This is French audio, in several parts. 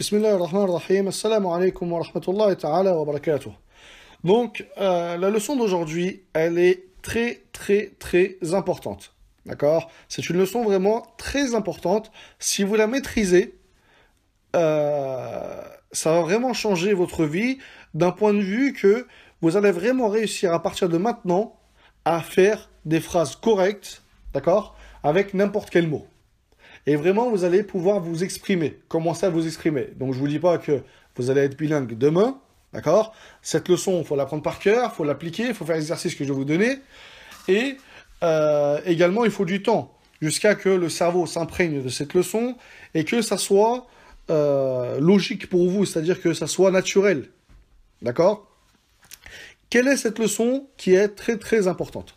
بسم الله الرحمن Donc, euh, la leçon d'aujourd'hui, elle est très, très, très importante. D'accord C'est une leçon vraiment très importante. Si vous la maîtrisez, euh, ça va vraiment changer votre vie d'un point de vue que vous allez vraiment réussir à partir de maintenant à faire des phrases correctes, d'accord Avec n'importe quel mot. Et vraiment, vous allez pouvoir vous exprimer, commencer à vous exprimer. Donc, je ne vous dis pas que vous allez être bilingue demain, d'accord Cette leçon, il faut l'apprendre par cœur, il faut l'appliquer, il faut faire l'exercice que je vais vous donner. Et euh, également, il faut du temps, jusqu'à que le cerveau s'imprègne de cette leçon et que ça soit euh, logique pour vous, c'est-à-dire que ça soit naturel, d'accord Quelle est cette leçon qui est très très importante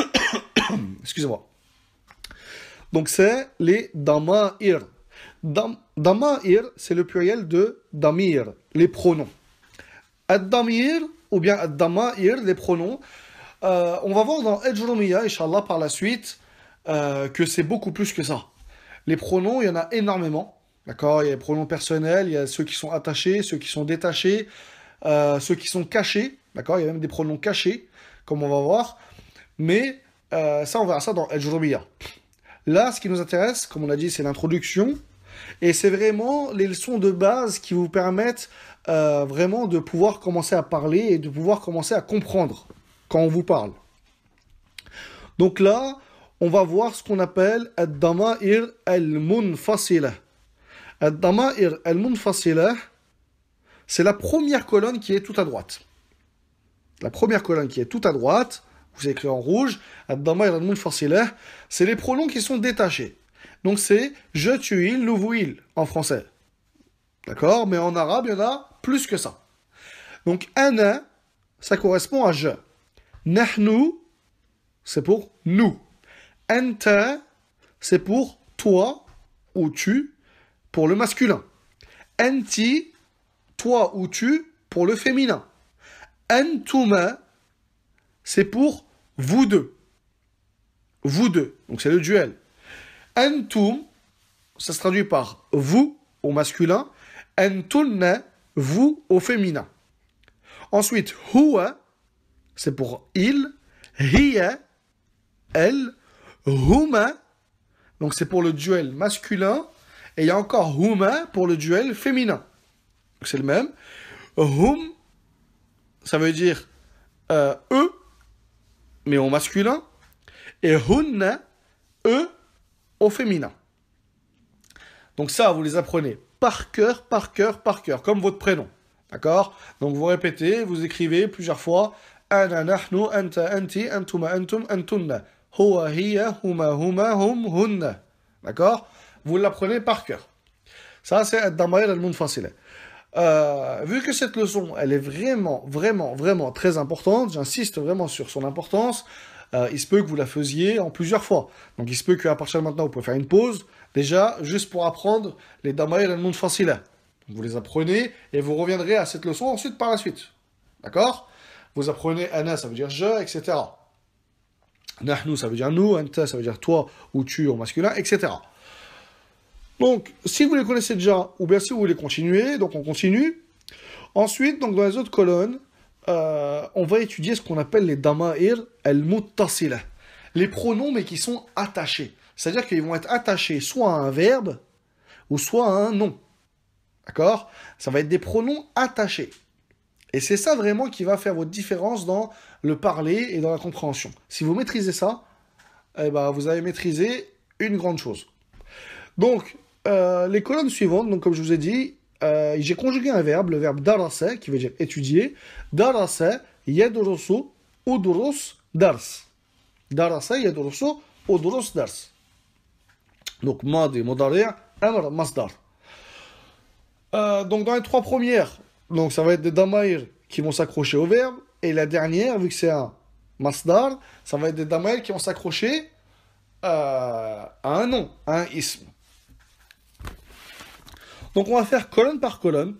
Excusez-moi. Donc c'est les dama'ir. dama'ir, c'est le pluriel de damir, les pronoms. Ad-damir ou bien ad-dama'ir, les pronoms. Euh, on va voir dans Ejromiya, Inch'Allah, par la suite, euh, que c'est beaucoup plus que ça. Les pronoms, il y en a énormément. D'accord Il y a les pronoms personnels, il y a ceux qui sont attachés, ceux qui sont détachés, euh, ceux qui sont cachés. D'accord Il y a même des pronoms cachés, comme on va voir. Mais ça, on verra ça dans Ejromiya. Là, ce qui nous intéresse, comme on l'a dit, c'est l'introduction. Et c'est vraiment les leçons de base qui vous permettent euh, vraiment de pouvoir commencer à parler et de pouvoir commencer à comprendre quand on vous parle. Donc là, on va voir ce qu'on appelle Ad-Dama'ir al-Munfasila. Ad-Dama'ir al-Munfasila, c'est la première colonne qui est tout à droite. La première colonne qui est tout à droite, vous écrit en rouge, c'est les pronoms qui sont détachés. Donc c'est je tu, il, nous vous il en français. D'accord Mais en arabe, il y en a plus que ça. Donc ana, ça correspond à je. Nahnu, c'est pour nous. Anta, c'est pour toi ou tu pour le masculin. Anti, toi ou tu pour le féminin. Antuma, c'est pour vous deux. Vous deux. Donc c'est le duel. Entum, ça se traduit par vous au masculin. Antunna, vous au féminin. Ensuite, huwa, c'est pour il. Hiya, elle. Huma, donc c'est pour le duel masculin. Et il y a encore huma pour le duel féminin. c'est le même. Hum, ça veut dire euh, eux mais au masculin, et hunna, eux, au féminin. Donc ça, vous les apprenez par cœur, par cœur, par cœur, comme votre prénom. D'accord Donc vous répétez, vous écrivez plusieurs fois ana nahnu anta anti antuma antum antunna huwa hiya huma huma hum hunna. D'accord Vous l'apprenez par cœur. Ça c'est ad le al facile. Euh, vu que cette leçon, elle est vraiment, vraiment, vraiment très importante, j'insiste vraiment sur son importance, euh, il se peut que vous la faisiez en plusieurs fois. Donc il se peut qu'à partir de maintenant, vous pouvez faire une pause, déjà, juste pour apprendre les Damaï et le monde facile. Vous les apprenez et vous reviendrez à cette leçon ensuite par la suite. D'accord Vous apprenez Anna, ça veut dire je, etc. Nahnu, ça veut dire nous, Anta, ça veut dire toi ou tu au masculin, etc. Donc, si vous les connaissez déjà, ou bien si vous voulez continuer, donc on continue. Ensuite, donc dans les autres colonnes, euh, on va étudier ce qu'on appelle les dama'ir el muttasila Les pronoms, mais qui sont attachés. C'est-à-dire qu'ils vont être attachés soit à un verbe, ou soit à un nom. D'accord Ça va être des pronoms attachés. Et c'est ça vraiment qui va faire votre différence dans le parler et dans la compréhension. Si vous maîtrisez ça, eh ben, vous avez maîtrisé une grande chose. Donc, euh, les colonnes suivantes, comme je vous ai dit, euh, j'ai conjugué un verbe, le verbe darasa, qui veut dire étudier. Darasa, yadrusu, udrus, dars. Darasa, yadrusu, udrus, dars. Donc, madi, modaria, amr, masdar. Euh, donc, dans les trois premières, donc ça va être des damaïr qui vont s'accrocher au verbe. Et la dernière, vu que c'est un masdar, ça va être des damaïr qui vont s'accrocher à un nom, à un isme. Donc on va faire colonne par colonne,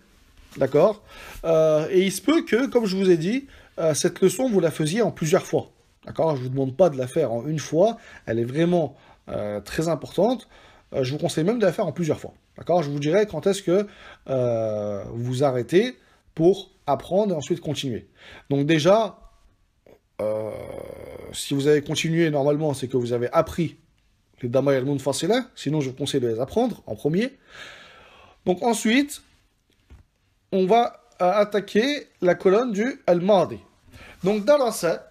d'accord euh, Et il se peut que, comme je vous ai dit, euh, cette leçon, vous la faisiez en plusieurs fois, d'accord Je ne vous demande pas de la faire en une fois, elle est vraiment euh, très importante. je vous conseille même de la faire en plusieurs fois, d'accord Je vous dirai quand est-ce que vous arrêtez pour apprendre et ensuite continuer. Donc déjà, si vous avez continué normalement, c'est que vous avez appris les Dama Yarmoun là. sinon je vous conseille de les apprendre en premier. Donc ensuite, on va euh, attaquer la colonne du al al-mahdi ». Donc darasa,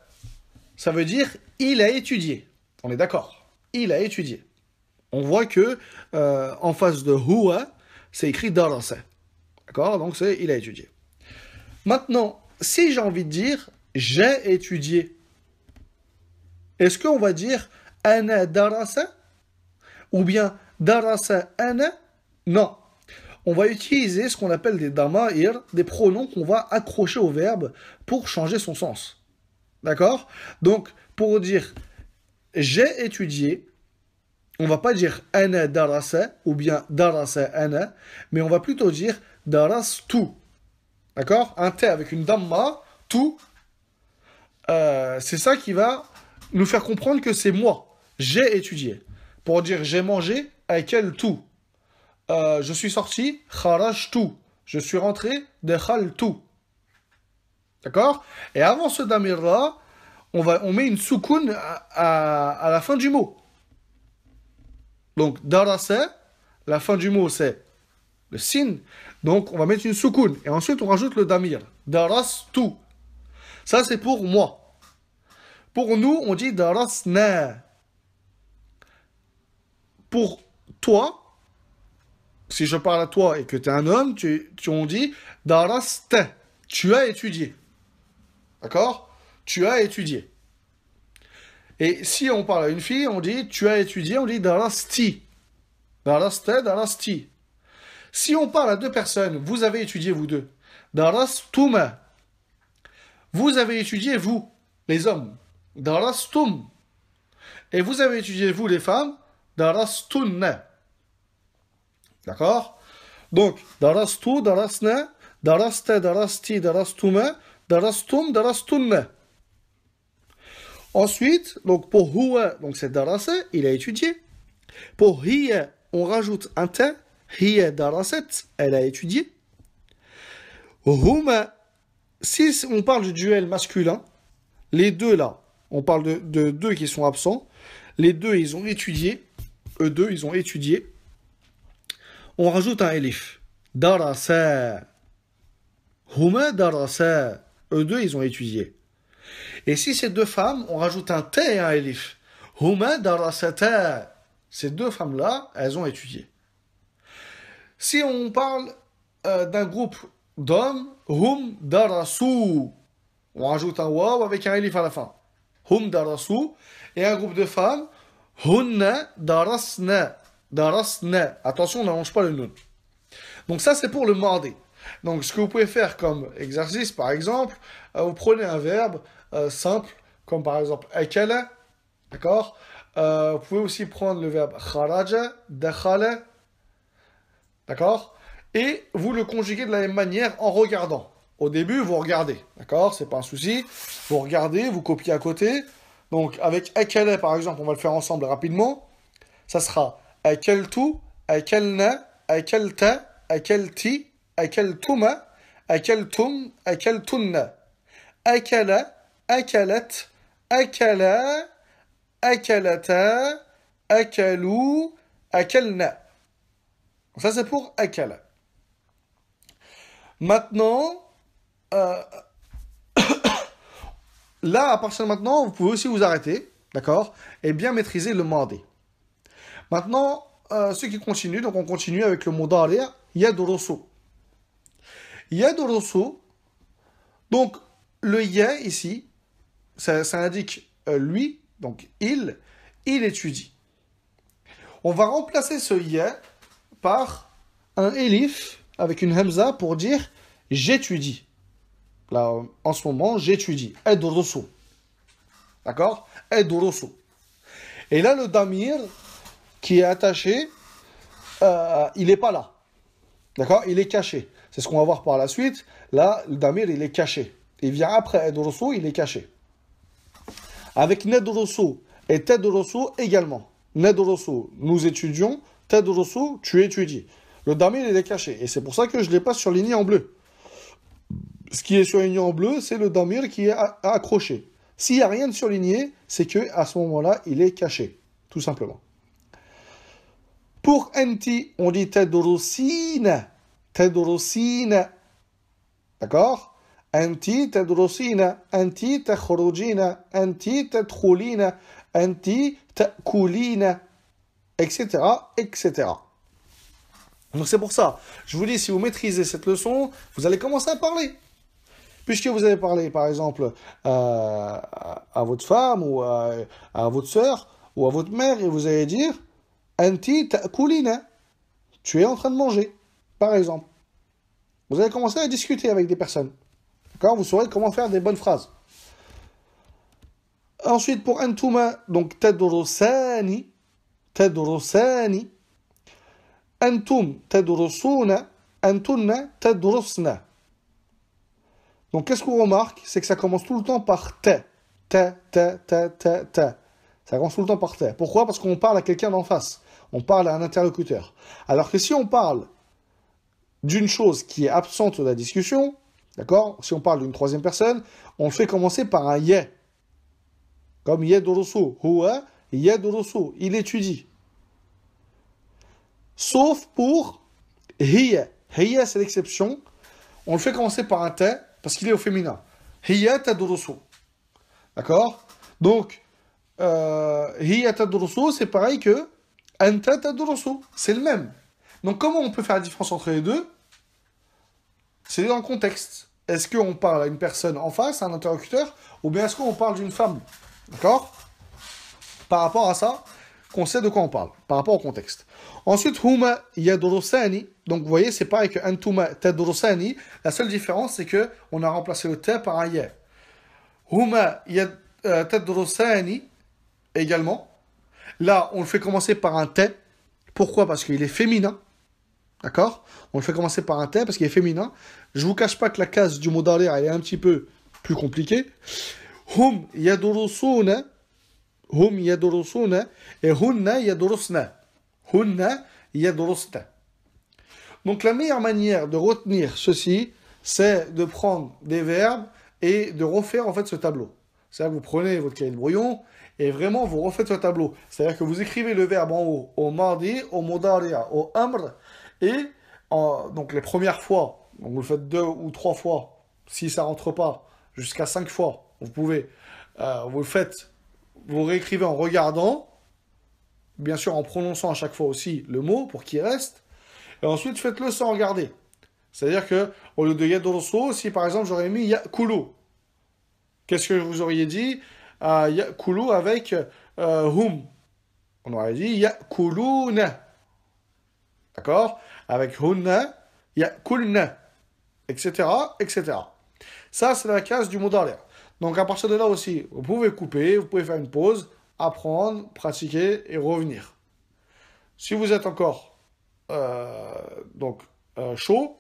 ça veut dire il a étudié. On est d'accord. Il a étudié. On voit que euh, en face de hua », c'est écrit darasa. D'accord Donc c'est il a étudié. Maintenant, si j'ai envie de dire j'ai étudié, est-ce qu'on va dire ana darasa ou bien darasa ana Non on va utiliser ce qu'on appelle des dama-ir », des pronoms qu'on va accrocher au verbe pour changer son sens. D'accord Donc, pour dire j'ai étudié, on va pas dire ana darasa ou bien darasa ana, mais on va plutôt dire daras tu. D'accord Un T avec une dama »,« tu euh, », c'est ça qui va nous faire comprendre que c'est moi. J'ai étudié. Pour dire j'ai mangé, avec « elle tout euh, je suis sorti, tout. Je suis rentré, tout D'accord Et avant ce damir là, on, va, on met une soukoun à, la fin du mot. Donc, darasa, la fin du mot, c'est le sin. Donc, on va mettre une soukoun. Et ensuite, on rajoute le damir. Daras tout. Ça, c'est pour moi. Pour nous, on dit darasna. Pour toi, si je parle à toi et que tu es un homme, tu, on dit daraste, tu as étudié. D'accord Tu as étudié. Et si on parle à une fille, on dit tu as étudié, on dit darasti. Darasta, darasti. Si on parle à deux personnes, vous avez étudié vous deux. Darastuma. Vous avez étudié vous, les hommes. Darastum. Et vous avez étudié vous, les femmes. Darastunna. D'accord Donc, darastu, darasne, daraste, darasti, darastume, darastum, darastunne. Ensuite, donc pour huwa, donc c'est darase, il a étudié. Pour hiya, on rajoute un te, hiya daraset, elle a étudié. Huma, si on parle du duel masculin, les deux là, on parle de deux qui sont absents, les deux ils ont étudié, eux deux ils ont étudié, on rajoute un elif. Darasa. Huma darasa. Eux deux, ils ont étudié. Et si ces deux femmes, on rajoute un thé et un elif. Huma Ces deux femmes-là, elles ont étudié. Si on parle euh, d'un groupe d'hommes, hum darasu. On rajoute un waw avec un elif à la fin. Hum darasu. Et un groupe de femmes, hunna darasna. Attention, on n'allonge pas le nun. Donc ça, c'est pour le mardi. Donc ce que vous pouvez faire comme exercice, par exemple, euh, vous prenez un verbe euh, simple, comme par exemple d'accord euh, Vous pouvez aussi prendre le verbe kharaja, dakhala, d'accord Et vous le conjuguez de la même manière en regardant. Au début, vous regardez, d'accord C'est pas un souci. Vous regardez, vous copiez à côté. Donc avec akala, par exemple, on va le faire ensemble rapidement. Ça sera Akaltu, akalna, akalta, akalti, akaltuma, akaltum, akaltunna. Akala, quel ou, akalata, quel akalna. Ça, c'est pour akala. Maintenant, euh, là, à partir de maintenant, vous pouvez aussi vous arrêter, d'accord Et bien maîtriser le mandé. Maintenant, euh, ce qui continue, donc on continue avec le mot d'arrière, Yadrosu. Rosso, donc le yé ici, ça, indique euh, lui, donc il, il étudie. On va remplacer ce yé par un elif avec une hamza pour dire j'étudie. Là, en ce moment, j'étudie. D'accord Rosso. Et là, le damir, qui est attaché, euh, il n'est pas là. D'accord Il est caché. C'est ce qu'on va voir par la suite. Là, le damir, il est caché. Il vient après Edrosso, il est caché. Avec Nedrosso et Tedrosso également. Nedrosso, nous étudions. Tedrosso, tu étudies. Le damir, il est caché. Et c'est pour ça que je ne l'ai pas surligné en bleu. Ce qui est surligné en bleu, c'est le damir qui est accroché. S'il n'y a rien de surligné, c'est que à ce moment-là, il est caché. Tout simplement. Pour ANTI, on dit tedrusina. D'accord ANTI tedrusina. ANTI takhrujina. ANTI tadkhulina. Enti takulina. Etc. Etc. Donc c'est pour ça, je vous dis, si vous maîtrisez cette leçon, vous allez commencer à parler. Puisque vous allez parler, par exemple, euh, à votre femme ou à, votre soeur, ou à votre mère, et vous allez dire, Anti Tu es en train de manger, par exemple. Vous allez commencer à discuter avec des personnes. quand Vous saurez comment faire des bonnes phrases. Ensuite, pour Antuma, donc tadrusani. Tadrusani. Antum tadrusuna. Antunna tadrusna. Donc, qu'est-ce qu'on remarque C'est que ça commence tout le temps par ta. Ta, Ça commence tout le temps par ta. Pourquoi Parce qu'on parle à quelqu'un d'en face on parle à un interlocuteur. Alors que si on parle d'une chose qui est absente de la discussion, d'accord Si on parle d'une troisième personne, on le fait commencer par un yé. Comme yé Yé hein, dorosu ». il étudie. Sauf pour hiya. Hiya, c'est l'exception. On le fait commencer par un "te" parce qu'il est au féminin. Hiya tadorosu. D'accord Donc, euh, hiya c'est pareil que c'est le même. Donc comment on peut faire la différence entre les deux C'est dans le contexte. Est-ce qu'on parle à une personne en face, à un interlocuteur, ou bien est-ce qu'on parle d'une femme D'accord Par rapport à ça, qu'on sait de quoi on parle, par rapport au contexte. Ensuite, Huma Yadrosani. Donc vous voyez, c'est pareil que Antuma Tadrosani. La seule différence, c'est que on a remplacé le T par un Ya. Huma euh, Tadrosani également. Là, on le fait commencer par un thé. Pourquoi Parce qu'il est féminin. D'accord On le fait commencer par un thé parce qu'il est féminin. Je vous cache pas que la case du mot est un petit peu plus compliquée. Hum yadurusuna. Hum yadurusuna. Et hunna yadurusna. Hunna yadurusna. Donc la meilleure manière de retenir ceci, c'est de prendre des verbes et de refaire en fait ce tableau. C'est-à-dire que vous prenez votre cahier de brouillon et vraiment, vous refaites ce tableau. C'est-à-dire que vous écrivez le verbe en haut, au mardi, au modaria, au amr. Et donc les premières fois, vous le faites deux ou trois fois, si ça rentre pas, jusqu'à cinq fois, vous pouvez. Euh, vous le faites, vous réécrivez en regardant, bien sûr en prononçant à chaque fois aussi le mot pour qu'il reste. Et ensuite, faites-le sans regarder. C'est-à-dire que, au lieu de yadroso, si par exemple j'aurais mis yakulo, qu'est-ce que vous auriez dit Ya'kulu avec euh, hum. On aurait dit Ya'kuluna. D'accord Avec hunna, Ya'kulna, etc., etc. Ça, c'est la case du d'arrière. Donc, à partir de là aussi, vous pouvez couper, vous pouvez faire une pause, apprendre, pratiquer et revenir. Si vous êtes encore euh, donc, euh, chaud,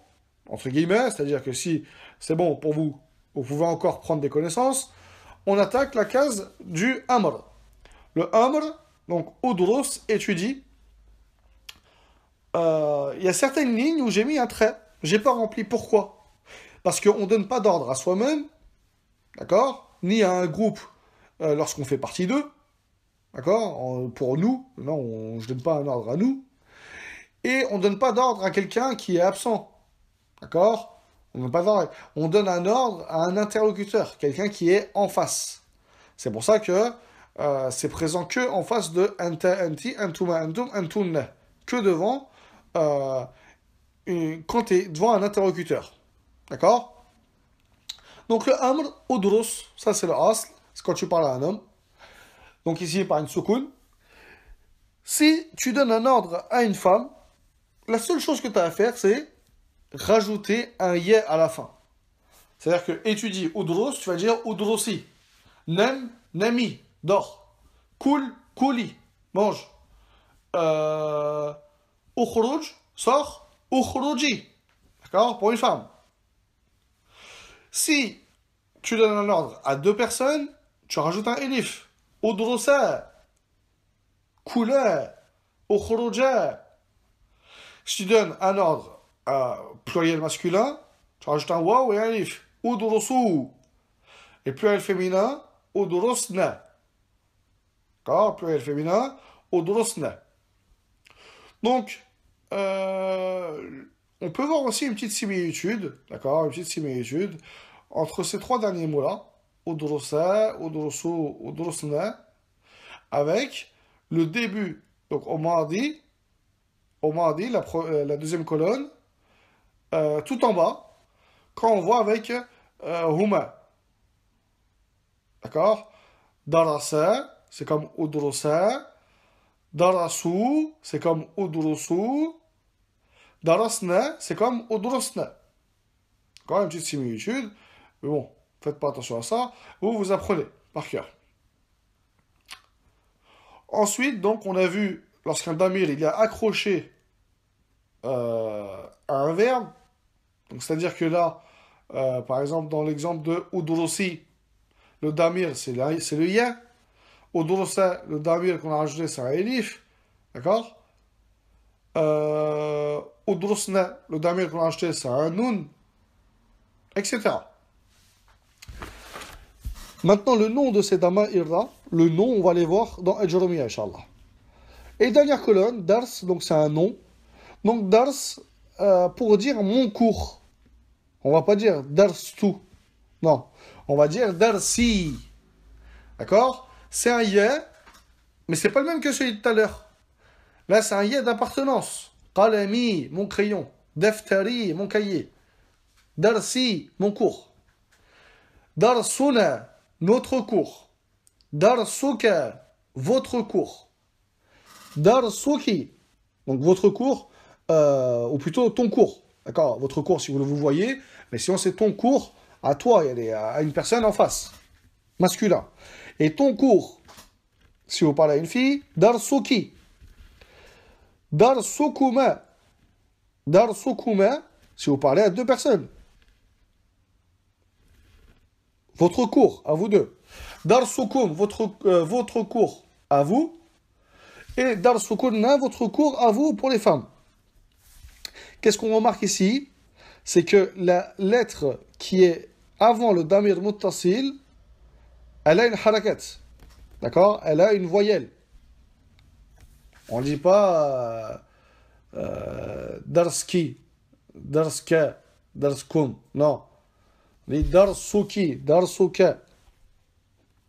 entre guillemets, c'est-à-dire que si c'est bon pour vous, vous pouvez encore prendre des connaissances, on attaque la case du Amr. Le Amr, donc Oudros, étudie. Euh, il y a certaines lignes où j'ai mis un trait. J'ai pas rempli. Pourquoi Parce qu'on ne donne pas d'ordre à soi-même, d'accord Ni à un groupe euh, lorsqu'on fait partie d'eux, d'accord Pour nous, non, je ne donne pas un ordre à nous. Et on ne donne pas d'ordre à quelqu'un qui est absent, d'accord on pas On donne un ordre à un interlocuteur, quelqu'un qui est en face. C'est pour ça que euh, c'est présent que en face de antum, Que devant, euh, une, quand tu es devant un interlocuteur. D'accord Donc le amr, udrus, ça c'est le asl, c'est quand tu parles à un homme. Donc ici, par une soukoun. Si tu donnes un ordre à une femme, la seule chose que tu as à faire, c'est rajouter un yé à la fin. C'est-à-dire que étudie udros, tu vas dire udrosi. Nem, nemi, dors. Kul, kouli, mange. Euh, sort, sors. D'accord Pour une femme. Si tu donnes un ordre à deux personnes, tu rajoutes un elif. Udrosa. Kula. Ukhruja. Si tu donnes un ordre euh, pluriel masculin, tu rajoutes un waw » et un alif. Udrusu. Et pluriel féminin, udrusna. D'accord Pluriel féminin, udrusna. Donc, euh, on peut voir aussi une petite similitude, d'accord Une petite similitude entre ces trois derniers mots-là, udrusa, udrusu, udrusna, avec le début. Donc, au mardi au mardi la deuxième colonne, euh, tout en bas quand on voit avec euh, Huma. D'accord Darasa, c'est comme dans Darasu, c'est comme Udrusu. Darasna, c'est comme odrosna ». Quand même une petite similitude, mais bon, faites pas attention à ça. Vous vous apprenez par cœur. Ensuite, donc, on a vu, lorsqu'un damir, il a accroché euh, à un verbe, c'est-à-dire que là, euh, par exemple, dans l'exemple de oudrosi, le damir, c'est le Yé. Udrusa, le damir qu'on a rajouté, c'est un elif. D'accord euh, le damir qu'on a acheté, c'est un noun. Etc. Maintenant, le nom de ces dames là le nom, on va les voir dans Ejromia, Inch'Allah. Et dernière colonne, Dars, donc c'est un nom. Donc Dars, euh, pour dire mon cours. On va pas dire darstu. Non. On va dire darsi. D'accord C'est un yé, mais c'est pas le même que celui de tout à l'heure. Là, c'est un yé d'appartenance. Kalemi », mon crayon. Deftari, mon cahier. Darsi, mon cours. Darsuna, notre cours. Darsuka, votre cours. Darsuki, donc votre cours, euh, ou plutôt ton cours. D'accord Votre cours, si vous le vous voyez, mais sinon c'est ton cours à toi, à une personne en face, masculin. Et ton cours, si vous parlez à une fille, darsuki. dar si vous parlez à deux personnes. Votre cours, à vous deux. Darsukum, votre, euh, votre cours, à vous. Et sukuna, votre cours, à vous pour les femmes. Qu'est-ce qu'on remarque ici C'est que la lettre qui est avant le damir muttasil, elle a une harakat. D'accord Elle a une voyelle. On ne dit pas euh, euh, darski, darska, darskum. Non. On dit darsuki, darsuka,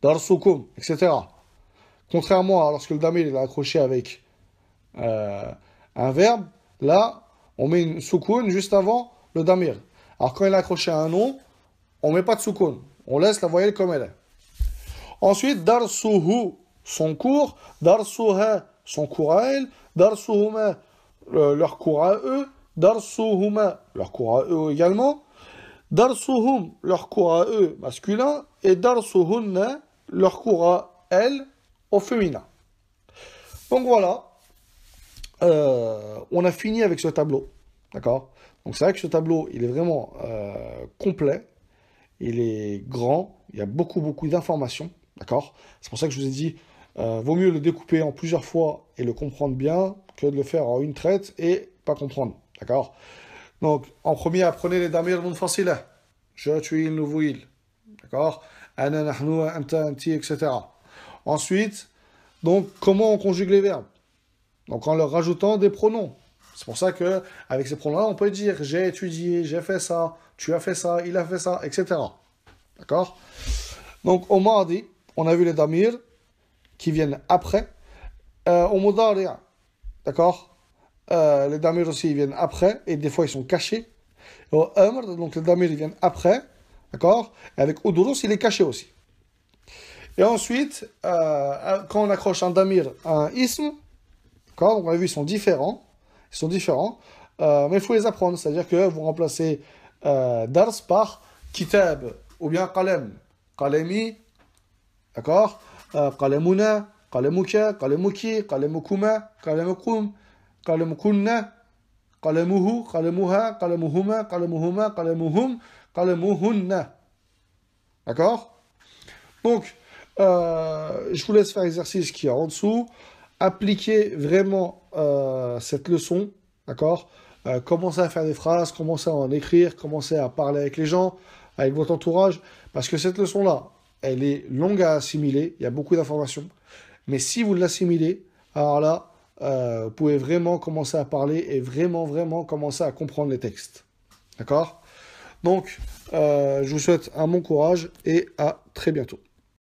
darsukum, etc. Contrairement à lorsque le damir est accroché avec euh, un verbe, là, on met une soukoun juste avant le damir. Alors quand il est accroché à un nom, on ne met pas de soukoun. On laisse la voyelle comme elle est. Ensuite, darsuhu, son cours, darsuha, son cours à elle, darsuhuma, euh, leur cours à eux, darsuhuma, leur cours à eux également, darsuhum, leur cours à eux masculin, et darsuhunna, leur cours à elle au féminin. Donc voilà, euh, on a fini avec ce tableau. D'accord Donc c'est vrai que ce tableau, il est vraiment euh, complet. Il est grand. Il y a beaucoup, beaucoup d'informations. D'accord C'est pour ça que je vous ai dit, il euh, vaut mieux le découper en plusieurs fois et le comprendre bien que de le faire en une traite et pas comprendre. D'accord Donc, en premier, apprenez les damir faciles. Je, tu, il, nous, il. D'accord anti, etc. Ensuite, donc, comment on conjugue les verbes donc en leur rajoutant des pronoms. C'est pour ça que avec ces pronoms-là, on peut dire j'ai étudié, j'ai fait ça, tu as fait ça, il a fait ça, etc. D'accord Donc au mardi, on a vu les damirs qui viennent après. Euh, au mudari, d'accord euh, Les damirs aussi viennent après et des fois ils sont cachés. au amr, donc les damirs, ils viennent après, d'accord Et avec udurus, il est caché aussi. Et ensuite, euh, quand on accroche un damir à un ism, D'accord on a vu, ils sont différents. Ils sont différents. Euh, mais il faut les apprendre. C'est-à-dire que vous remplacez euh, dars par kitab ou bien kalem ».« Kalemi », D'accord euh, Kalemuna »,« kalemuka »,« kalemuki »,« kalemukuma »,« kalemukum »,« Qalemukunna. kalemuhu »,« qalamuha, kalemuhuma »,« kalemuhuma »,« kalemuhum »,« kalemuhunna ». D'accord Donc, je vous laisse faire l'exercice qui est en dessous appliquez vraiment euh, cette leçon, d'accord euh, Commencez à faire des phrases, commencez à en écrire, commencez à parler avec les gens, avec votre entourage, parce que cette leçon-là, elle est longue à assimiler, il y a beaucoup d'informations, mais si vous l'assimilez, alors là, euh, vous pouvez vraiment commencer à parler et vraiment, vraiment commencer à comprendre les textes, d'accord Donc, je vous souhaite un bon courage et à très bientôt.